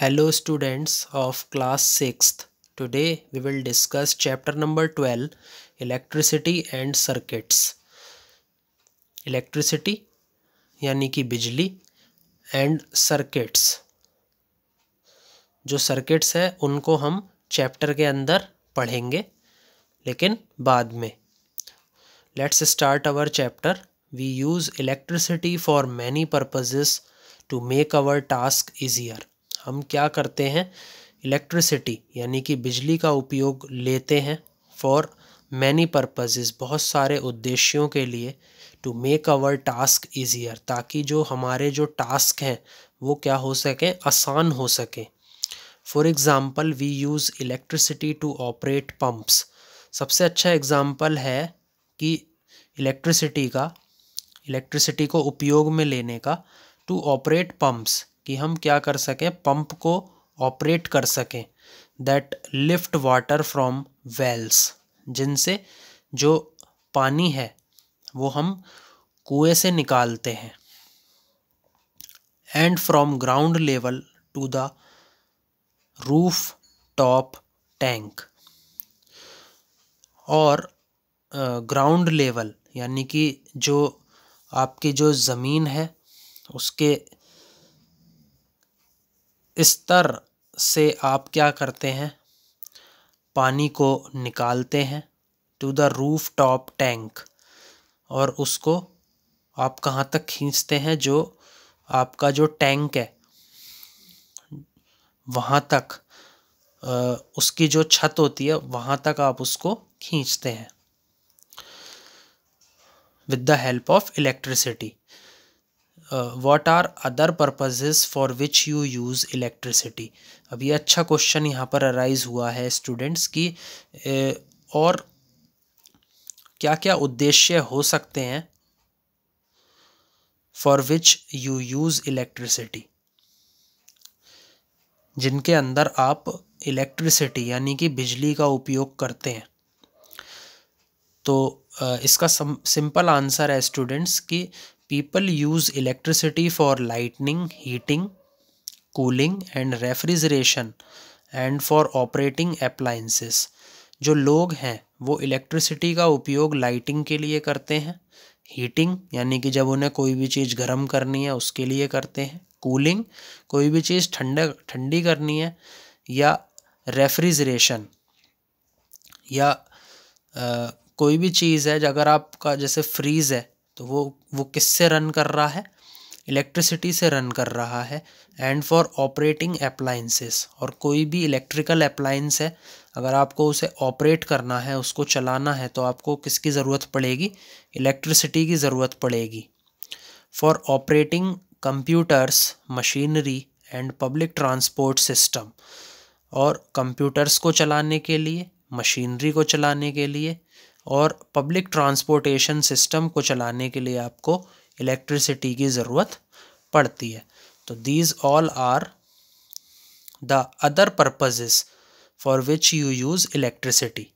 Hello students of class six today we will discuss chapter number twelve electricity and circuits electricity यानी कि बिजली and circuits जो circuits है उनको हम चैप्टर के अंदर पढ़ेंगे लेकिन बाद में let's start our chapter we use electricity for many purposes to make our task easier हम क्या करते हैं इलेक्ट्रिसिटी यानी कि बिजली का उपयोग लेते हैं फॉर मैनी पर्पजेज़ बहुत सारे उद्देश्यों के लिए to make our task easier ताकि जो हमारे जो टास्क हैं वो क्या हो सकें आसान हो सकें for example we use electricity to operate pumps सबसे अच्छा एग्ज़ाम्पल है कि इलेक्ट्रिसिटी का इलेक्ट्रिसिटी को उपयोग में लेने का टू ऑपरेट पम्प्स कि हम क्या कर सकें पंप को ऑपरेट कर सकें that lift water from wells जिनसे जो पानी है वो हम कुएं से निकालते हैं and from ground level to the roof top tank और ग्राउंड लेवल यानी कि जो आपकी जो ज़मीन है उसके स्तर से आप क्या करते हैं पानी को निकालते हैं to the roof top tank और उसको आप कहाँ तक खींचते हैं जो आपका जो टैंक है वहाँ तक उसकी जो छत होती है वहाँ तक आप उसको खींचते हैं with the help of electricity what are other purposes for which you use electricity अब ये अच्छा क्वेश्चन यहाँ पर अराइज हुआ है स्टूडेंट्स की ए, uh, और क्या क्या उद्देश्य हो सकते हैं for which you use electricity जिनके अंदर आप इलेक्ट्रिसिटी यानी कि बिजली का उपयोग करते हैं तो uh, इसका सिंपल आंसर है स्टूडेंट्स कि people use electricity for lightning heating cooling and refrigeration and for operating appliances जो लोग हैं वो इलेक्ट्रिसिटी का उपयोग लाइटिंग के लिए करते हैं हीटिंग यानी कि जब उन्हें कोई भी चीज़ गर्म करनी है उसके लिए करते हैं कूलिंग कोई भी चीज़ ठंडा ठंडी करनी है या रेफ्रिजरेशन या आ, कोई भी चीज़ है अगर आपका जैसे फ्रीज़ है तो वो वो किससे रन कर रहा है इलेक्ट्रिसिटी से रन कर रहा है एंड फॉर ऑपरेटिंग अप्लाइंसेस और कोई भी इलेक्ट्रिकल अप्लाइंस है अगर आपको उसे ऑपरेट करना है उसको चलाना है तो आपको किसकी ज़रूरत पड़ेगी इलेक्ट्रिसिटी की ज़रूरत पड़ेगी for operating computers machinery and public transport system और कंप्यूटर्स को चलाने के लिए मशीनरी को चलाने के लिए और पब्लिक ट्रांसपोर्टेशन सिस्टम को चलाने के लिए आपको इलेक्ट्रिसिटी की ज़रूरत पड़ती है तो these all are the other purposes for which you use electricity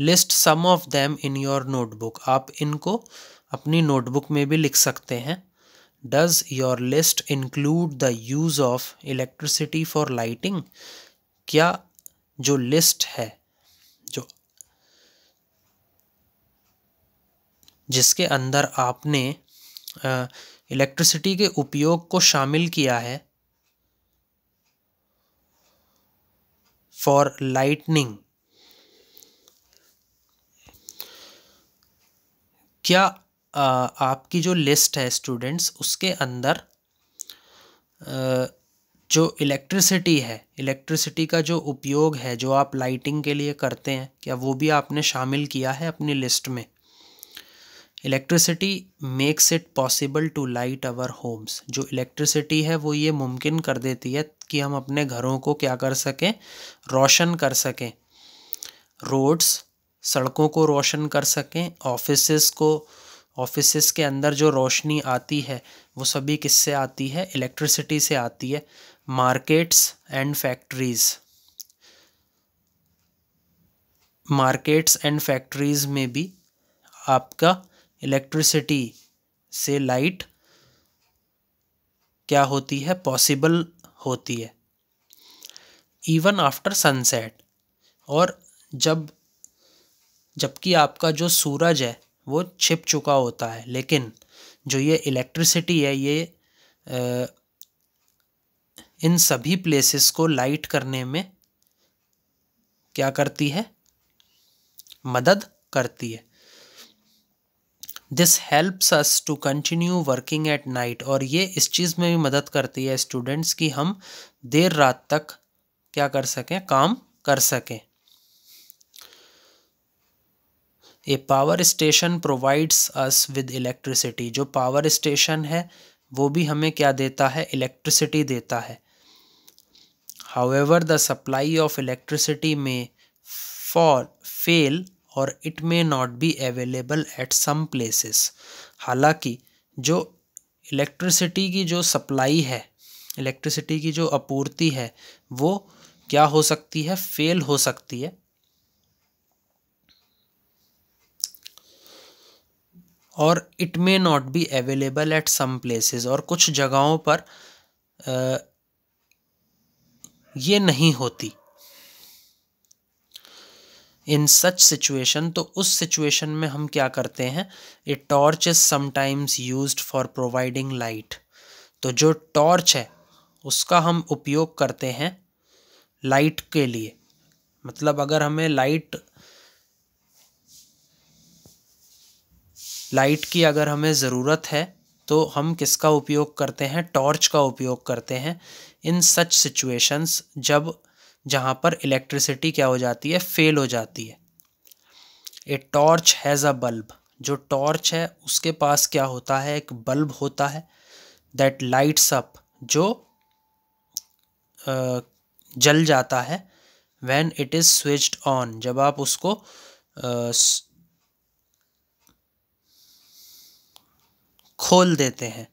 list some of them in your notebook आप इनको अपनी नोटबुक में भी लिख सकते हैं does your list include the use of electricity for lighting क्या जो लिस्ट है जिसके अंदर आपने इलेक्ट्रिसिटी के उपयोग को शामिल किया है फॉर लाइटनिंग क्या आ, आपकी जो लिस्ट है स्टूडेंट्स उसके अंदर आ, जो इलेक्ट्रिसिटी है इलेक्ट्रिसिटी का जो उपयोग है जो आप लाइटिंग के लिए करते हैं क्या वो भी आपने शामिल किया है अपनी लिस्ट में electricity makes it possible to light our homes जो इलेक्ट्रिसिटी है वो ये मुमकिन कर देती है कि हम अपने घरों को क्या कर सकें रोशन कर सकें रोड्स सड़कों को रोशन कर सकें ऑफिस को ऑफिस के अंदर जो रोशनी आती है वो सभी किससे आती है इलेक्ट्रिसिटी से आती है markets and factories markets and factories में भी आपका इलेक्ट्रिसिटी से लाइट क्या होती है पॉसिबल होती है इवन आफ्टर सनसेट और जब जबकि आपका जो सूरज है वो छिप चुका होता है लेकिन जो ये इलेक्ट्रिसिटी है ये आ, इन सभी प्लेसेस को लाइट करने में क्या करती है मदद करती है this helps us to continue working at night और ये इस चीज़ में भी मदद करती है स्टूडेंट्स की हम देर रात तक क्या कर सकें काम कर सकें a power station provides us with electricity जो पावर स्टेशन है वो भी हमें क्या देता है इलेक्ट्रिसिटी देता है however the supply of electricity में फॉर फेल और it may not be available at some places हालांकि जो इलेक्ट्रिसिटी की जो सप्लाई है इलेक्ट्रिसिटी की जो आपूर्ति है वो क्या हो सकती है फेल हो सकती है और it may not be available at some places और कुछ जगहों पर आ, ये नहीं होती इन सच सिचुएशन तो उस सिचुएशन में हम क्या करते हैं a torch is sometimes use for providing light तो जो टॉर्च है उसका हम उपयोग करते हैं लाइट के लिए मतलब अगर हमें लाइट लाइट की अगर हमें ज़रूरत है तो हम किसका उपयोग करते हैं टॉर्च का उपयोग करते हैं इन सच सिचुएशंस जब जहाँ पर इलेक्ट्रिसिटी क्या हो जाती है फेल हो जाती है a torch has a bulb जो टॉर्च है उसके पास क्या होता है एक बल्ब होता है दैट लाइट्स अप जो आ, जल जाता है when it is switched on जब आप उसको आ, खोल देते हैं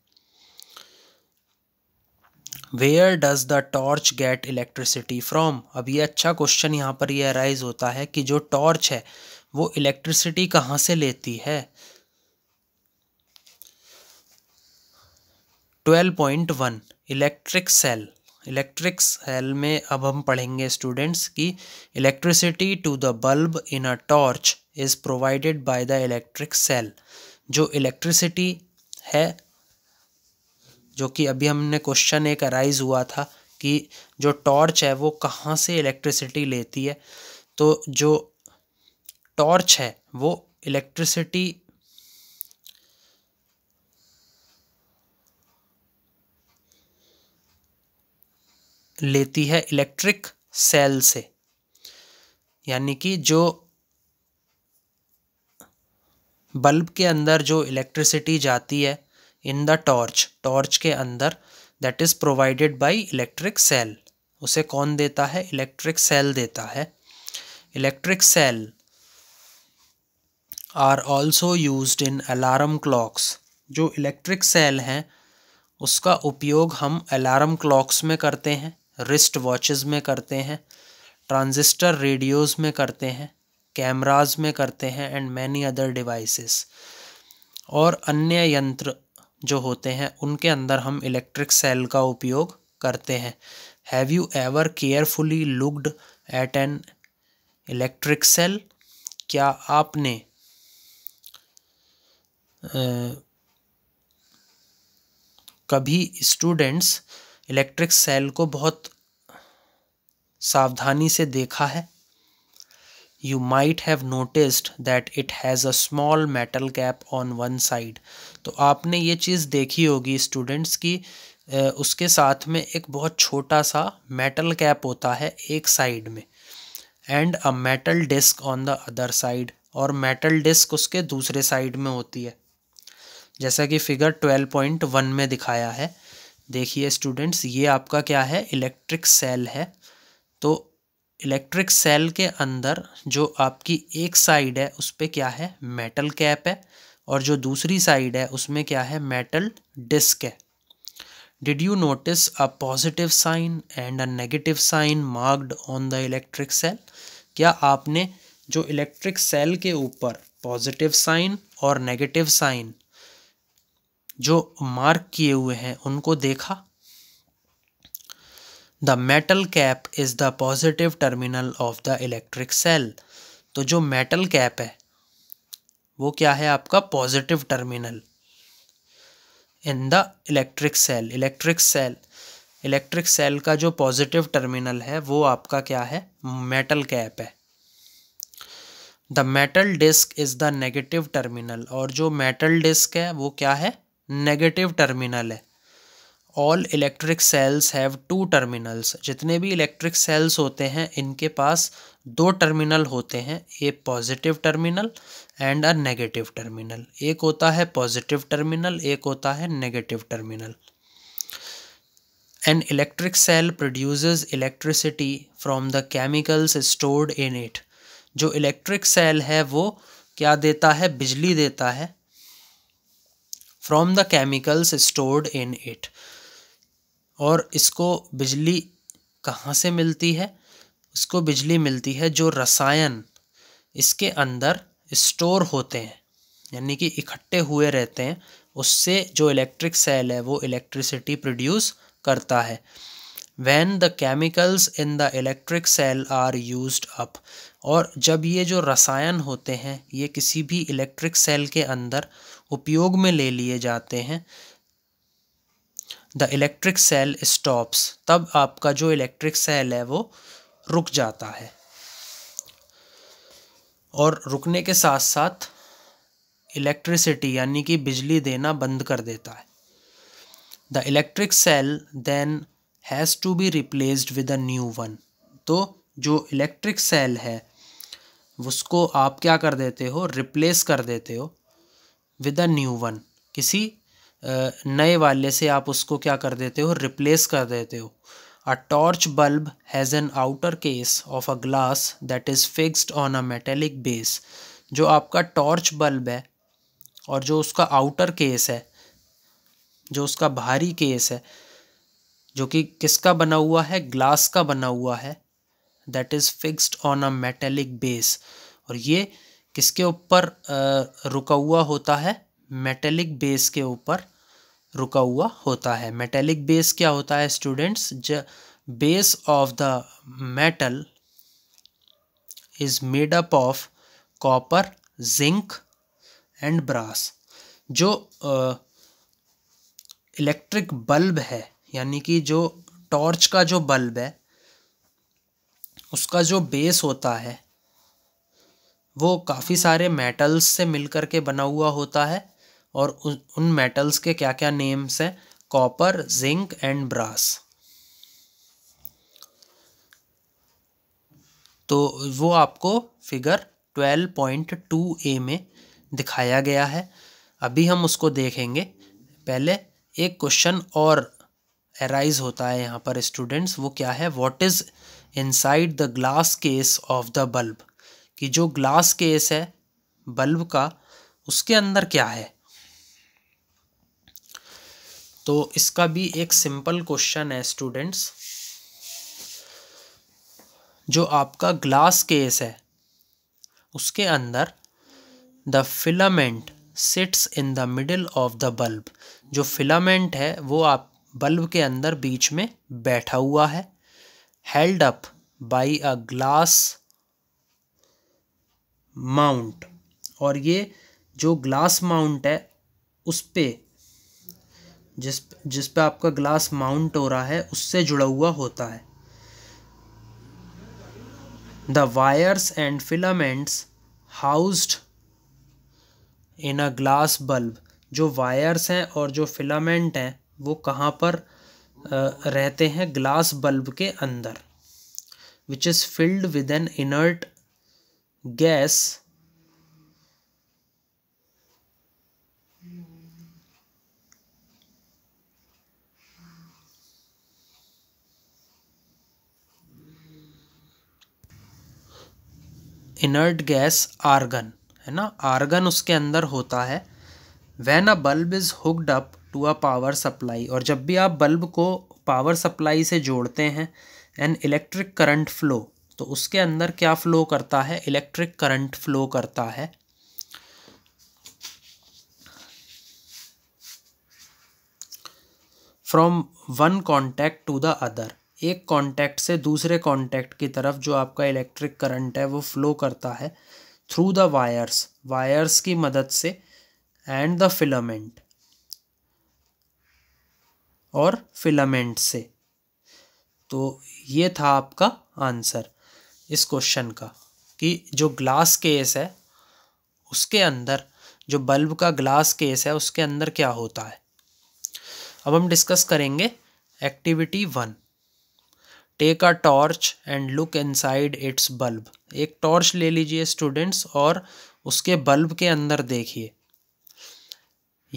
where does the torch get electricity from अब ये अच्छा क्वेश्चन यहाँ पर ये अराइज होता है कि जो टॉर्च है वो इलेक्ट्रिसिटी कहाँ से लेती है twelve point one electric cell electric cell में अब हम पढ़ेंगे स्टूडेंट्स की electricity to the bulb in a torch is provided by the electric cell जो इलेक्ट्रिसिटी है जो कि अभी हमने क्वेश्चन एक अराइज हुआ था कि जो टॉर्च है वो कहाँ से इलेक्ट्रिसिटी लेती है तो जो टॉर्च है वो इलेक्ट्रिसिटी लेती है इलेक्ट्रिक सेल से यानी कि जो बल्ब के अंदर जो इलेक्ट्रिसिटी जाती है इन द टॉर्च टॉर्च के अंदर that is provided by electric cell उसे कौन देता है इलेक्ट्रिक सेल देता है electric cell are also use in alarm clocks जो इलेक्ट्रिक सेल हैं उसका उपयोग हम अलार्म क्लॉक्स में करते हैं रिस्ट वॉचेस में करते हैं ट्रांजिस्टर रेडियोज़ में करते हैं कैमराज में करते हैं एंड मैनी अदर डिवाइसेस और अन्य यंत्र जो होते हैं उनके अंदर हम इलेक्ट्रिक सेल का उपयोग करते हैं have you ever carefully looked at an electric cell क्या आपने आ, कभी स्टूडेंट्स इलेक्ट्रिक सेल को बहुत सावधानी से देखा है you might have noticed that it has a small metal cap on one side तो आपने ये चीज़ देखी होगी स्टूडेंट्स की उसके साथ में एक बहुत छोटा सा मेटल कैप होता है एक साइड में and a metal disc on the other side और मेटल डिस्क उसके दूसरे साइड में होती है जैसा कि फिगर ट्वेल्व पॉइंट वन में दिखाया है देखिए स्टूडेंट्स ये आपका क्या है इलेक्ट्रिक सेल है तो इलेक्ट्रिक सेल के अंदर जो आपकी एक साइड है उस पर क्या है मेटल कैप है और जो दूसरी साइड है उसमें क्या है मेटल डिस्क है did you notice a positive sign and a negative sign marked on the electric cell क्या आपने जो इलेक्ट्रिक सेल के ऊपर पॉजिटिव साइन और नेगेटिव साइन जो मार्क किए हुए हैं उनको देखा the metal cap is the positive terminal of the electric cell तो जो मेटल कैप है वो क्या है आपका positive terminal in the electric cell electric cell electric cell का जो पॉजिटिव टर्मिनल है वो आपका क्या है मेटल कैप है the metal disc is the negative terminal और जो मेटल डिस्क है वो क्या है नेगेटिव टर्मिनल है all electric cells have two terminals जितने भी इलेक्ट्रिक सेल्स होते हैं इनके पास दो टर्मिनल होते हैं a positive terminal and a negative terminal एक होता है पॉजिटिव टर्मिनल एक होता है negative terminal an electric cell produces electricity from the chemicals stored in it जो इलेक्ट्रिक सेल है वो क्या देता है बिजली देता है from the chemicals stored in it और इसको बिजली कहाँ से मिलती है इसको बिजली मिलती है जो रसायन इसके अंदर स्टोर होते हैं यानी कि इकट्ठे हुए रहते हैं उससे जो इलेक्ट्रिक सेल है वो इलेक्ट्रिसिटी प्रोड्यूस करता है when the chemicals in the electric cell are used up और जब ये जो रसायन होते हैं ये किसी भी इलेक्ट्रिक सेल के अंदर उपयोग में ले लिए जाते हैं द इलेक्ट्रिक सेल स्टॉप्स तब आपका जो इलेक्ट्रिक सेल है वो रुक जाता है और रुकने के साथ साथ इलेक्ट्रिसिटी यानी कि बिजली देना बंद कर देता है the electric cell then has to be replaced with a new one तो जो इलेक्ट्रिक सेल है उसको आप क्या कर देते हो रिप्लेस कर देते हो विद अ न्यू वन किसी नए वाले से आप उसको क्या कर देते हो रिप्लेस कर देते हो A torch bulb has an outer case of a glass that is fixed on a metallic base. जो आपका टॉर्च बल्ब है और जो उसका आउटर केस है जो उसका बाहरी केस है जो कि किसका बना हुआ है ग्लास का बना हुआ है that is fixed on a metallic base और ये किसके ऊपर रुका हुआ होता है मेटेलिक बेस के ऊपर रुका हुआ होता है मेटेलिक बेस क्या होता है students the base of the metal is made up of copper zinc and brass जो इलेक्ट्रिक बल्ब है यानी कि जो टॉर्च का जो बल्ब है उसका जो बेस होता है वो काफ़ी सारे मेटल्स से मिलकर के बना हुआ होता है और उन मेटल्स के क्या क्या नेम्स हैं कॉपर जिंक एंड ब्रास तो वो आपको figure twelve point two A में दिखाया गया है अभी हम उसको देखेंगे पहले एक क्वेश्चन और एराइज होता है यहाँ पर स्टूडेंट्स वो क्या है what is inside the glass case of the bulb कि जो ग्लास केस है बल्ब का उसके अंदर क्या है तो इसका भी एक सिंपल क्वेश्चन है स्टूडेंट्स जो आपका ग्लास केस है उसके अंदर the filament sits in the middle of the bulb जो फिलामेंट है वो आप बल्ब के अंदर बीच में बैठा हुआ है held up by a glass mount और ये जो ग्लास माउंट है उस पर जिस जिस पे आपका ग्लास माउंट हो रहा है उससे जुड़ा हुआ होता है the wires and filaments housed in a glass bulb जो वायर्स हैं और जो फिलामेंट हैं वो कहाँ पर रहते हैं ग्लास बल्ब के अंदर which is filled with an inert gas inert gas argon है ना आर्गन उसके अंदर होता है when a bulb is hooked up to a power supply और जब भी आप बल्ब को पावर सप्लाई से जोड़ते हैं एन इलेक्ट्रिक करंट फ्लो तो उसके अंदर क्या फ्लो करता है इलेक्ट्रिक करंट फ्लो करता है from one contact to the other एक कांटेक्ट से दूसरे कांटेक्ट की तरफ जो आपका इलेक्ट्रिक करंट है वो फ्लो करता है थ्रू द वायर्स वायर्स की मदद से एंड द फिलामेंट और फिलामेंट से तो ये था आपका आंसर इस क्वेश्चन का कि जो ग्लास केस है उसके अंदर जो बल्ब का ग्लास केस है उसके अंदर क्या होता है अब हम डिस्कस करेंगे activity one take a torch and look inside its bulb एक टॉर्च ले लीजिए स्टूडेंट्स और उसके बल्ब के अंदर देखिए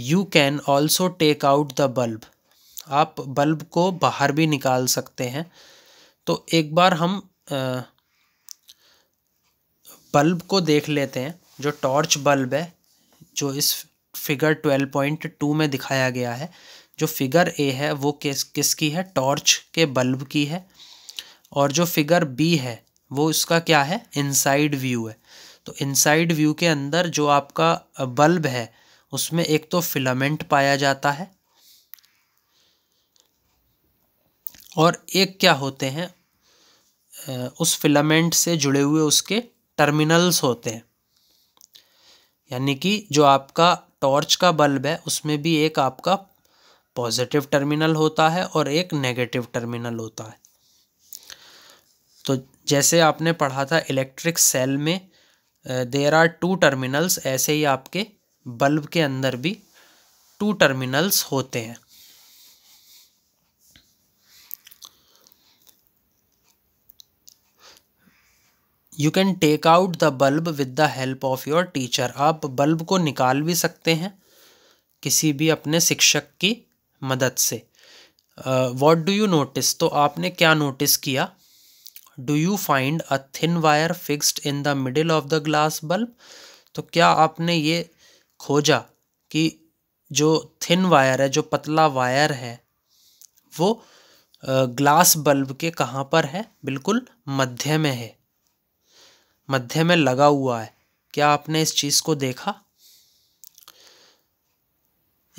you can also take out the bulb आप बल्ब को बाहर भी निकाल सकते हैं तो एक बार हम बल्ब को देख लेते हैं जो टॉर्च बल्ब है जो इस फिगर ट्वेल्व पॉइंट टू में दिखाया गया है जो फिगर ए है वो किस किसकी है टॉर्च के बल्ब की है और जो फिगर बी है वो उसका क्या है इनसाइड व्यू है तो इनसाइड व्यू के अंदर जो आपका बल्ब है उसमें एक तो फिलामेंट पाया जाता है और एक क्या होते हैं उस फिलामेंट से जुड़े हुए उसके टर्मिनल्स होते हैं यानी कि जो आपका टॉर्च का बल्ब है उसमें भी एक आपका पॉजिटिव टर्मिनल होता है और एक नेगेटिव टर्मिनल होता है तो जैसे आपने पढ़ा था इलेक्ट्रिक सेल में देर आर टू टर्मिनल्स ऐसे ही आपके बल्ब के अंदर भी टू टर्मिनल्स होते हैं you can take out the bulb with the help of your teacher आप बल्ब को निकाल भी सकते हैं किसी भी अपने शिक्षक की मदद से वॉट डू यू नोटिस तो आपने क्या नोटिस किया do you find a thin wire fixed in the middle of the glass bulb तो क्या आपने ये खोजा कि जो थिन वायर है जो पतला वायर है वो ग्लास बल्ब के कहाँ पर है बिल्कुल मध्य में है मध्य में लगा हुआ है क्या आपने इस चीज़ को देखा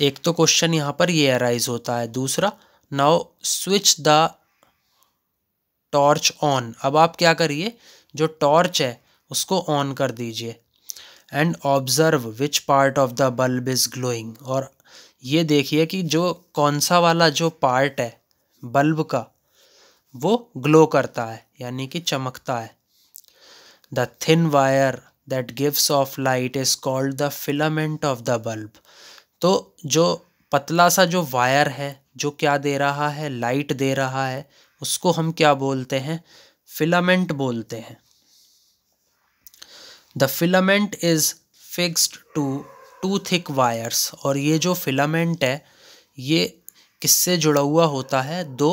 एक तो क्वेश्चन यहाँ पर ये अराइज होता है दूसरा now switch the torch on अब आप क्या करिए जो टॉर्च है उसको ऑन कर दीजिए and observe which part of the bulb is glowing और ये देखिए कि जो कौन सा वाला जो पार्ट है बल्ब का वो ग्लो करता है यानी कि चमकता है the thin wire that gives off light is called the filament of the bulb तो जो पतला सा जो वायर है जो क्या दे रहा है लाइट दे रहा है उसको हम क्या बोलते हैं फिलामेंट बोलते हैं the filament is fixed to two thick wires और ये जो फिलामेंट है ये किससे जुड़ा हुआ होता है दो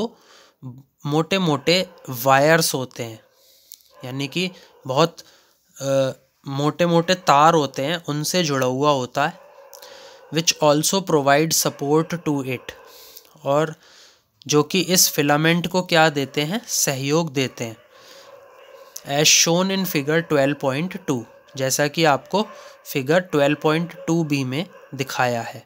मोटे मोटे वायर्स होते हैं यानी कि बहुत आ, मोटे मोटे तार होते हैं उनसे जुड़ा हुआ होता है which also provide support to it और जो कि इस फिलामेंट को क्या देते हैं सहयोग देते हैं एज शोन इन फिगर 12.2 जैसा कि आपको फिगर 12.2 बी में दिखाया है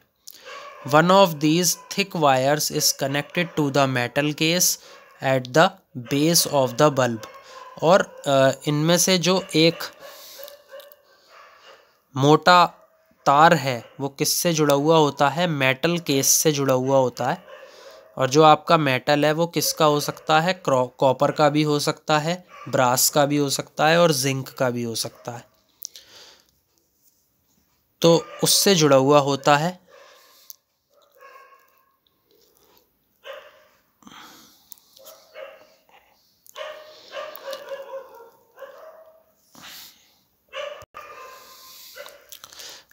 one of these thick wires is connected to the metal case at the base of the bulb और uh, इनमें से जो एक मोटा तार है वो किससे जुड़ा हुआ होता है मेटल केस से जुड़ा हुआ होता है और जो आपका मेटल है वो किसका हो सकता है कॉपर का भी हो सकता है ब्रास का भी हो सकता है और जिंक का भी हो सकता है तो उससे जुड़ा हुआ होता है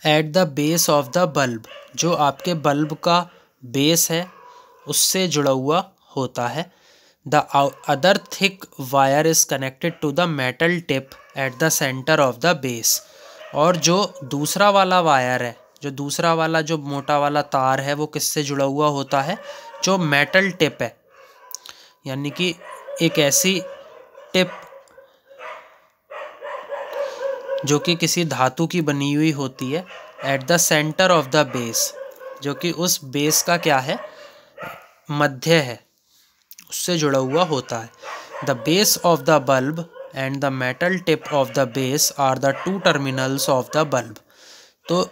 at the base of the bulb जो आपके बल्ब का बेस है उससे जुड़ा हुआ होता है the other thick wire is connected to the metal tip at the centre of the base और जो दूसरा वाला वायर है जो दूसरा वाला जो मोटा वाला तार है वो किससे जुड़ा हुआ होता है जो मेटल टिप है यानी कि एक ऐसी टिप जो कि किसी धातु की बनी हुई होती है at the centre of the base जो कि उस बेस का क्या है मध्य है उससे जुड़ा हुआ होता है the base of the bulb and the metal tip of the base are the two terminals of the bulb तो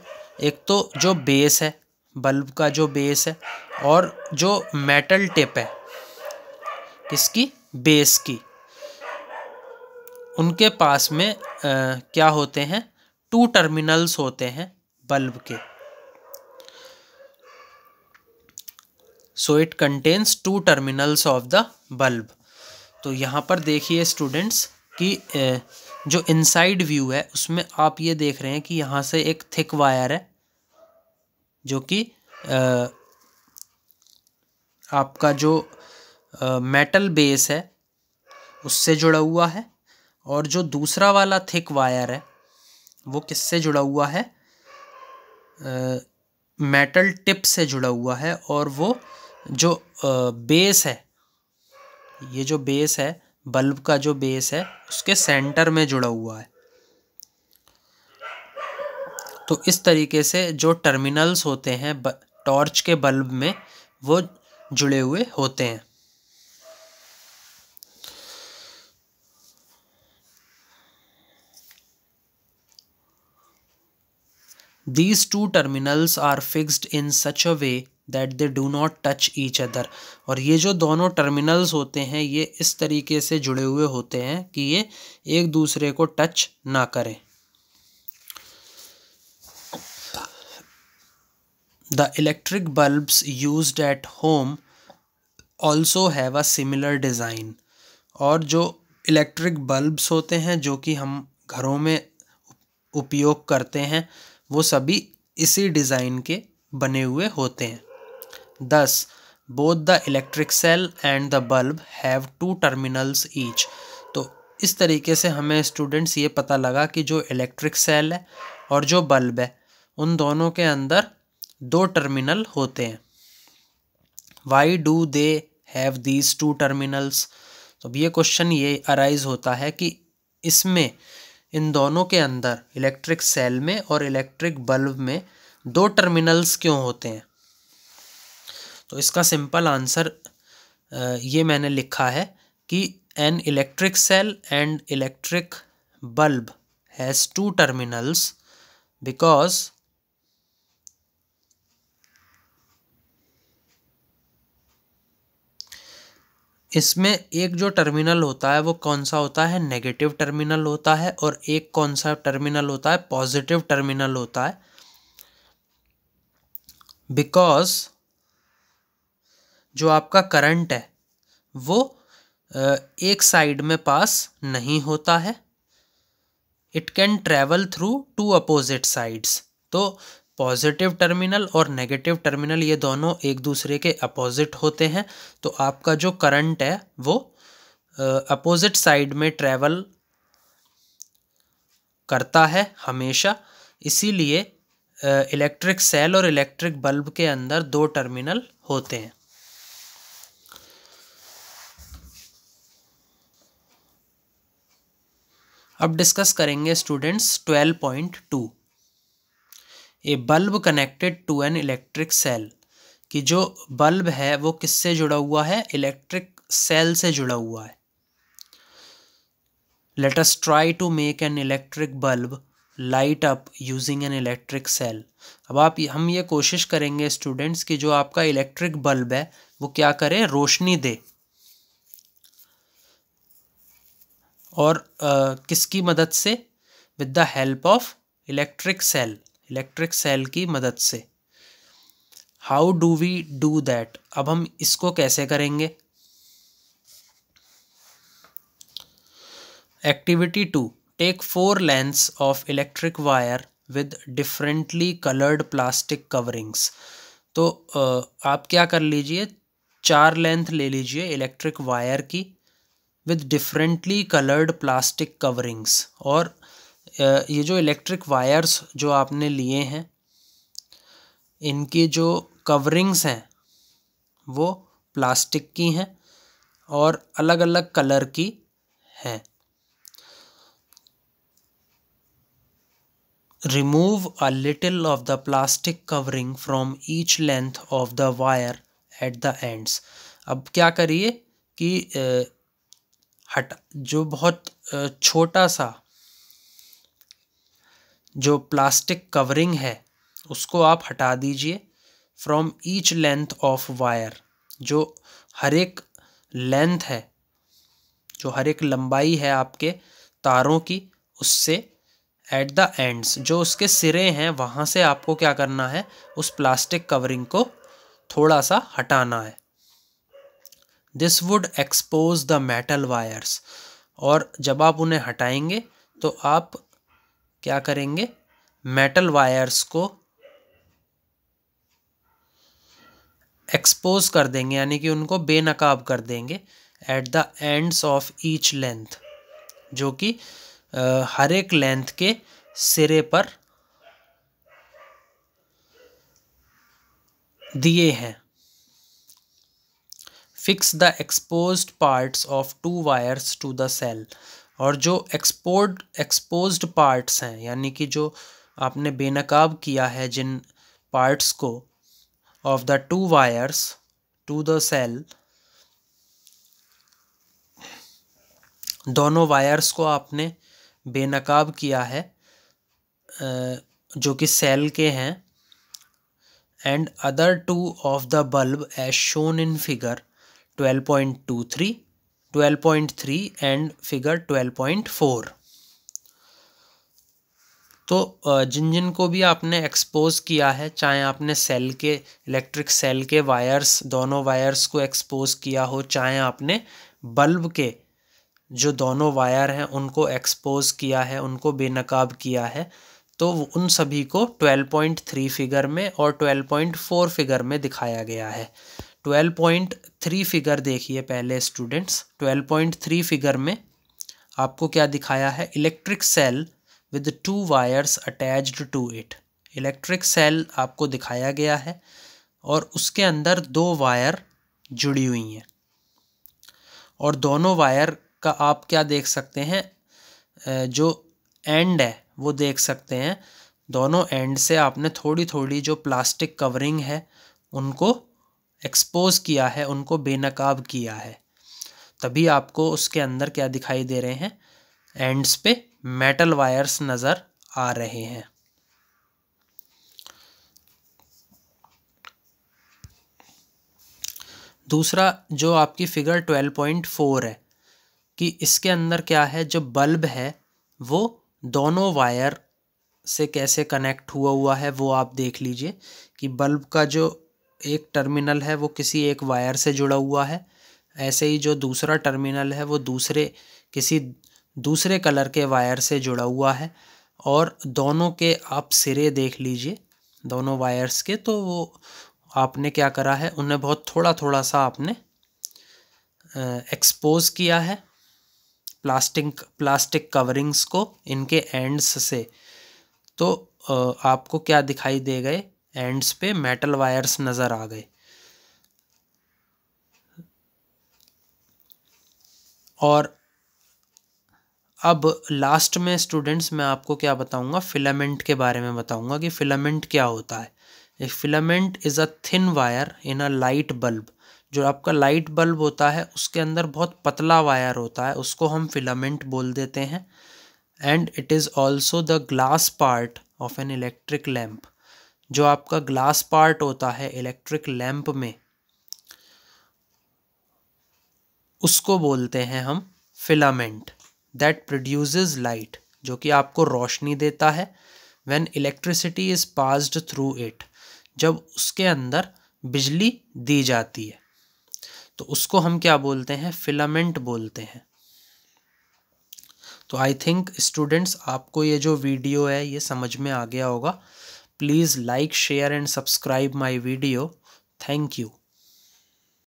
एक तो जो बेस है बल्ब का जो बेस है और जो मेटल टिप है किसकी बेस की उनके पास में आ, क्या होते हैं टू टर्मिनल्स होते हैं बल्ब के so it contains two terminals of the bulb तो यहाँ पर देखिए स्टूडेंट्स कि जो इनसाइड व्यू है उसमें आप ये देख रहे हैं कि यहाँ से एक थिक वायर है जो कि आपका जो मेटल बेस है उससे जुड़ा हुआ है और जो दूसरा वाला थिक वायर है वो किससे जुड़ा हुआ है मेटल टिप से जुड़ा हुआ है और वो जो बेस है ये जो बेस है बल्ब का जो बेस है उसके सेंटर में जुड़ा हुआ है तो इस तरीके से जो टर्मिनल्स होते हैं टॉर्च के बल्ब में वो जुड़े हुए होते हैं these two terminals are fixed in such a way that they do not touch each other और ये जो दोनों टर्मिनल्स होते हैं ये इस तरीके से जुड़े हुए होते हैं कि ये एक दूसरे को टच ना करें the electric bulbs use at home also have a similar design और जो इलेक्ट्रिक बल्ब्स होते हैं जो कि हम घरों में उपयोग करते हैं वो सभी इसी डिज़ाइन के बने हुए होते हैं Thus, both the electric cell and the bulb have two terminals each. तो इस तरीके से हमें स्टूडेंट्स ये पता लगा कि जो इलेक्ट्रिक सेल है और जो बल्ब है उन दोनों के अंदर दो टर्मिनल होते हैं why do they have these two terminals तो ये क्वेश्चन ये अराइज होता है कि इसमें इन दोनों के अंदर इलेक्ट्रिक सेल में और इलेक्ट्रिक बल्ब में दो टर्मिनल्स क्यों होते हैं तो इसका सिंपल आंसर ये मैंने लिखा है कि an electric cell and electric bulb has two terminals because इसमें एक जो टर्मिनल होता है वो कौन सा होता है नेगेटिव टर्मिनल होता है और एक कौन सा टर्मिनल होता है पॉजिटिव टर्मिनल होता है बिकॉज जो आपका करंट है वो एक साइड में पास नहीं होता है it can travel through to opposite sides तो पॉजिटिव टर्मिनल और नेगेटिव टर्मिनल ये दोनों एक दूसरे के अपोजिट होते हैं तो आपका जो करंट है वो अपोजिट साइड में ट्रैवल करता है हमेशा इसीलिए इलेक्ट्रिक सेल और इलेक्ट्रिक बल्ब के अंदर दो टर्मिनल होते हैं अब डिस्कस करेंगे students twelve point two A bulb connected to an electric cell कि जो बल्ब है वो किससे जुड़ा हुआ है इलेक्ट्रिक सेल से जुड़ा हुआ है let us try to make an electric bulb light up using an electric cell अब आप हम ये कोशिश करेंगे स्टूडेंट्स कि जो आपका इलेक्ट्रिक बल्ब है वो क्या करे रोशनी दे और आ, किसकी मदद से with the help of electric cell electric cell की मदद से how do we do that अब हम इसको कैसे करेंगे activity two take four lengths of electric wire with differently coloured plastic coverings तो आप क्या कर लीजिए चार लेंथ ले लीजिए इलेक्ट्रिक वायर की with differently coloured plastic coverings और ये जो इलेक्ट्रिक वायर्स जो आपने लिए हैं इनके जो कवरिंग्स हैं वो प्लास्टिक की हैं और अलग अलग कलर की हैं remove a little of the plastic covering from each length of the wire at the ends अब क्या करिए कि हटा जो बहुत छोटा सा जो प्लास्टिक कवरिंग है उसको आप हटा दीजिए from each length of wire जो हर एक लेंथ है जो हर एक लंबाई है आपके तारों की उससे एट द एंड्स जो उसके सिरे हैं वहाँ से आपको क्या करना है उस प्लास्टिक कवरिंग को थोड़ा सा हटाना है this would expose the metal wires और जब आप उन्हें हटाएंगे तो आप क्या करेंगे मेटल वायर्स को एक्सपोज कर देंगे यानी कि उनको बेनकाब कर देंगे at the ends of each length जो कि हर एक लेंथ के सिरे पर दिए हैं fix the exposed parts of two wires to the cell और जो एक्सपोर्ड एक्सपोज पार्ट्स हैं यानी कि जो आपने बेनकाब किया है जिन पार्ट्स को of the two wires to the cell दोनों वायर्स को आपने बेनकाब किया है जो कि सेल के हैं and other two of the bulb as shown in figure twelve point two three twelve point three and figure twelve point four तो जिन जिन को भी आपने एक्सपोज किया है चाहे आपने सेल के इलेक्ट्रिक सेल के वायर्स दोनों वायर्स को एक्सपोज किया हो चाहे आपने बल्ब के जो दोनों वायर हैं उनको एक्सपोज किया है उनको बेनकाब किया है तो उन सभी को 12.3 फिगर में और 12.4 फिगर में दिखाया गया है ट्वेल्व पॉइंट थ्री फिगर देखिए पहले students twelve point three figure में आपको क्या दिखाया है electric cell with two wires attached to it electric cell आपको दिखाया गया है और उसके अंदर दो वायर जुड़ी हुई हैं और दोनों वायर का आप क्या देख सकते हैं जो एंड है वो देख सकते हैं दोनों एंड से आपने थोड़ी थोड़ी जो प्लास्टिक कवरिंग है उनको एक्सपोज किया है उनको बेनकाब किया है तभी आपको उसके अंदर क्या दिखाई दे रहे हैं एंड्स पे मेटल वायर्स नज़र आ रहे हैं दूसरा जो आपकी फिगर ट्वेल्व पॉइंट फोर है कि इसके अंदर क्या है जो बल्ब है वो दोनों वायर से कैसे कनेक्ट हुआ हुआ है वो आप देख लीजिए कि बल्ब का जो एक टर्मिनल है वो किसी एक वायर से जुड़ा हुआ है ऐसे ही जो दूसरा टर्मिनल है वो दूसरे किसी दूसरे कलर के वायर से जुड़ा हुआ है और दोनों के आप सिरे देख लीजिए दोनों वायर्स के तो वो आपने क्या करा है उन्हें बहुत थोड़ा थोड़ा सा आपने एक्सपोज किया है प्लास्टिक प्लास्टिक कवरिंग्स को इनके एंड्स से तो आपको क्या दिखाई दे गए एंड्स पे मेटल वायर्स नज़र आ गए और अब लास्ट में स्टूडेंट्स मैं आपको क्या बताऊंगा फिलामेंट के बारे में बताऊंगा कि फिलामेंट क्या होता है a filament is a thin wire in a light bulb जो आपका लाइट बल्ब होता है उसके अंदर बहुत पतला वायर होता है उसको हम फिलामेंट बोल देते हैं and it is also the glass part of an electric lamp जो आपका ग्लास पार्ट होता है इलेक्ट्रिक लैम्प में उसको बोलते हैं हम फिलामेंट दैट प्रोड्यूसेस लाइट जो कि आपको रोशनी देता है when electricity is passed through it जब उसके अंदर बिजली दी जाती है तो उसको हम क्या बोलते हैं फिलामेंट बोलते हैं तो आई थिंक स्टूडेंट्स आपको ये जो वीडियो है ये समझ में आ गया होगा Please like, share and subscribe my video. Thank you.